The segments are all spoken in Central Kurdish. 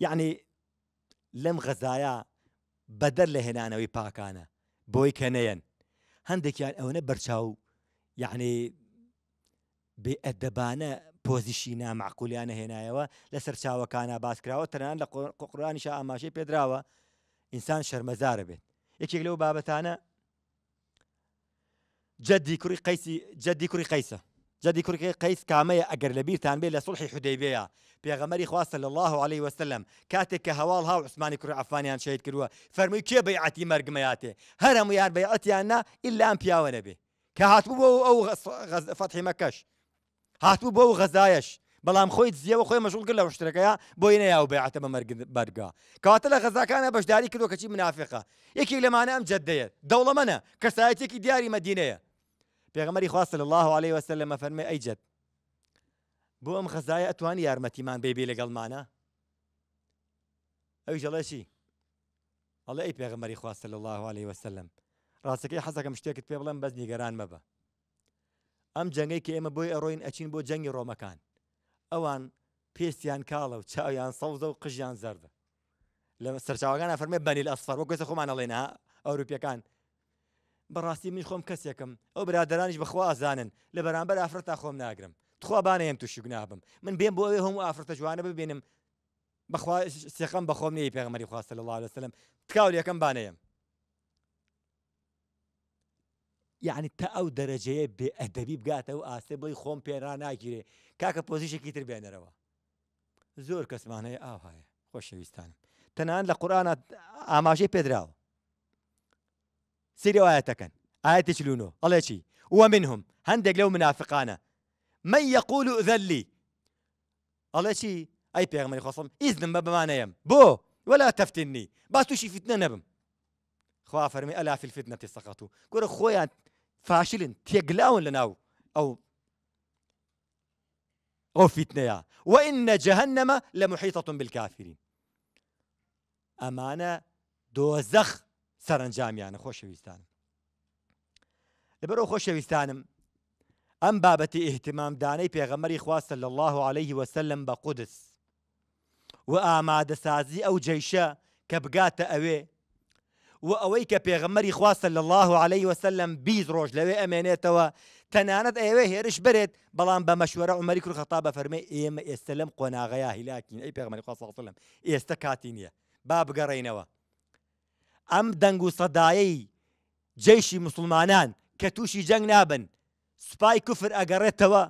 یعنی لەم غەزایە بەدەر لە هێنانەوەی پاکانە بۆی کەنەیەن هەندێکیان ئەوەنە بەرچاو یعنی بێئەدەبانە پۆزیشی نامعقولیانە هێنایەوە لە سەرچاوەکانە باسکراوە تەنان لە قوڕانیش ئاماژەی پێدراوە ئینسان شەرمەزارە بێت یەکێک لەو بابەتانە جدی کوڕی قەیسی جدی کوڕی قەیسە جدي كرك قيس كامية أجر لبير ثان بيل صلح حديبية بيغمري خواص صلى الله عليه وسلم كاتك كهوال هاو عثمان كر عفاني عن شهيد كروه فرمي كي بيعتي مرق مياتي هرم ويا بيعتي أنا إلا أن بيا ونبي كهاتبو بو أو غز فتح مكش هاتبو بو غزايش ام خويت زيا وخوي مشغول كله واشتراك يا بوينا يا وبيعت ما مرق برقا كاتل غزا كان باش داري كدو كشي منافقه يكي لما انا ام جديه دوله منا كسايتي كي داري مدينه پێغمەری خواستە الله عليه وسلم لە مەفەرمێ ئەیجد بۆ ئەم خەزایە ئەتوانی یارمەتیمان بێبێ لەگەڵمانە ئەوی جەڵێشی ئەڵێ ئەی پێغمەری خواستە لە الله عليه وسلم ڕاستەکەی حەزەکەم شتێکت پێ بڵم بەس نیگەران مەبە ئەم جەنگەی کە ئێمە بۆی ئەڕۆین ئەچین بۆ جەنگی ڕۆمەکان ئەوان پێستیان کاڵە و چاویان سەوزە و قژیان زەردە لە سەرچاوەکان ئەفەرمێ بەنیل ئەسفەر وەکوێسە خۆمانەڵێنە ئەوروپیەکان بەڕاستی من خۆم کەسێکم ئەو برادرانیش بەخوا ئازانن لە بەرامبەر ئافرەتا خۆم ناگرم توخوابانەیەم تووشی گونابم من بێم بۆ ئەوێ هەموو ئافرەتە جوانە ببینم بەخوا سێخم بەخۆم نەیە پێغمەری خواستە لە الله لەسلم تکاول یەکەم بانەیەم یعنی تا ئەو دەرەجەیە بێ ئەدەبی بگاتە و ئاستێ بڵی خۆم پێرا ناگیرێ کاکە پۆزیشێکی تر بێنەرەوە زۆر کەسمانەیە ئاهایە خۆشەویستانم تەنان لە قورآە ئاماژەی پێدراوە سيري آياتكن آيات شلونو الله شي ومنهم هندق لو منافقانا من يقول ذلي الله شي أي بيغمري خصم إذن ما بمعنى يم بو ولا تفتني باس توشي فتنة نبم خوا فرمي ألا في الفتنة تسقطو كور خويا فاشلين تيقلاون لناو أو أو فتنة وإن جهنم لمحيطة بالكافرين أمانة دوزخ سەرنجامیانە خۆشەویستانم لەبەرەوە خۆشەویستانم ئەم بابەتی ئیهتمام دانەی پێغەمەری خواستە لە الله عليه وسلم بە قودس و ئامادەسازی ئەو جەیشە کە بگاتە ئەوێ و ئەوەی کە پێغەمەری خواستە لە الله عليه وسلم بیست ڕۆژ لەوێ ئەمێنێتەوە تەنانەت ئەوێ هێرش برێت بەڵام بە مەشوەرە عمەری کور خەتا بە فەرمە ئێمە ئێستا لەم قۆناغەیە هیلاکین ئەی پێغمەری خواستڵم ئێستا کاتی نییە با بگەڕینەوە ئەم دەنگ و سەدایەی جێشی مسلمانان کە تووشی جەنگ نابن سوپای کوفر ئەگەڕێتەوە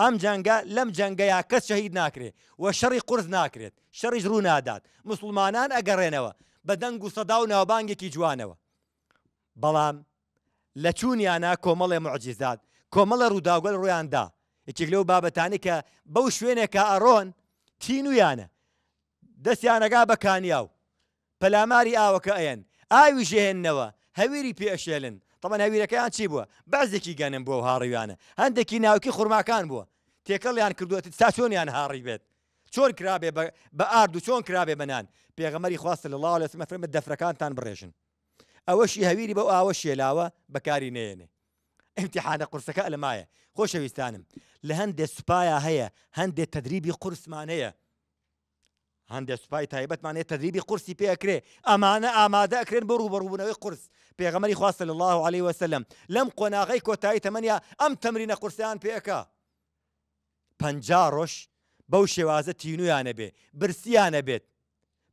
ئەم جەنگە لەم جەنگەیا کەس شەهید ناکرێت و شەڕی قرس ناکرێت شەڕیش ڕوو نادات مسلمانان ئەگەڕێنەوە بە دەنگ و سەدا و ناوبانگێکی جوانەوە بەڵام لە چوونیانە کۆمەڵێ معجززات کۆمەڵە ڕووداگوەل ڕویاندا یەکێک لەو بابەتانی کە بەو شوێنێکە ئەڕۆن تینویانە دەستیانەگا بەکانیا و پەلاماری ئاوەکە ئەەن ئاوی ژێهێننەوە هەویری پێشێلن تەمە هەویرەکەیان چی بووە بەزێکی گەنم بۆ هاڕیوانە هەندێکی ناوکی خورماکان بووە تێکەڵیان کردوێت تا چۆنیان هاڕی بێت چۆن کرابێ بە ئارد و چۆن کرابێ بەنان پێغەمەری خواستە لە لاڵ لەسمە فرمە دەفرەکانتان بڕێژن ئەوەشی هەویری بەو ئاوە شێلاوە بەکاری نێنێ ئەمتیحانە قورسەکە لەمایە خۆشەویستانم لە هەندێک سوپایە هەیە هەندێک تدریبی قورسمانەیە هەندێک سوپای تایبەتمانێت تدریبی قرسی پێکرێ ئەمانە ئامادە ئەکرێن بە ڕوبڕبوونەوەی قرس پێغەمەری خواستە الله عليه وسلم لەم قۆناغی کۆتایی تەمەنیا ئەم تەمرینە قرسیان پێەکە پ ڕۆژ بەو شێوازە تینویانە بێ برسیانە بێت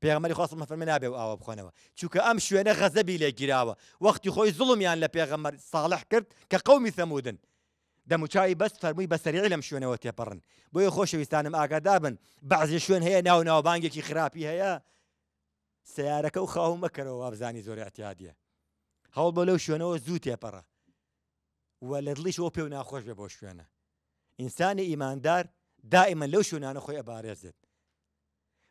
پێغمەری خواست مەفرمە نابێ و ئاوە بخۆنەوە چووکە ئەم شوێنە غەزەبی لێگیراوە وەختی خۆی زڵمیان لە پێغەمەر ساڵح کرد کە قەومی سەمودن دەموچاوی بەست فەرمووی بەسەریعی لەم شوێنەوە تێپەڕن بۆیە خۆشەویستانم ئاگادابن بەعزی شوێن هەیە ناو ناوبانگێکی خراپی هەیە سیارەکە و خاو مەکەرەوە وابزانی زۆر احتیادیە هەوڵ بۆ لەو شوێنەوە زوو تێپەڕە وە لە دڵیشەوە پێو ناخۆش بێ بۆ شوێنە ئینسانی ئیماندار دائمە لەو شوێنانە خۆی ئەبارێزێت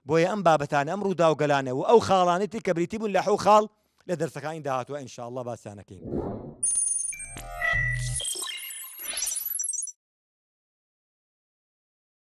بۆیە ئەم بابەتان ئەم ڕوودا و گەلانەوە ئەو خاڵانێتی کە بریتی بوون لە حو خاڵ لە دەرسەکانی داهاتوە ئینشاءله باسیانەکەین.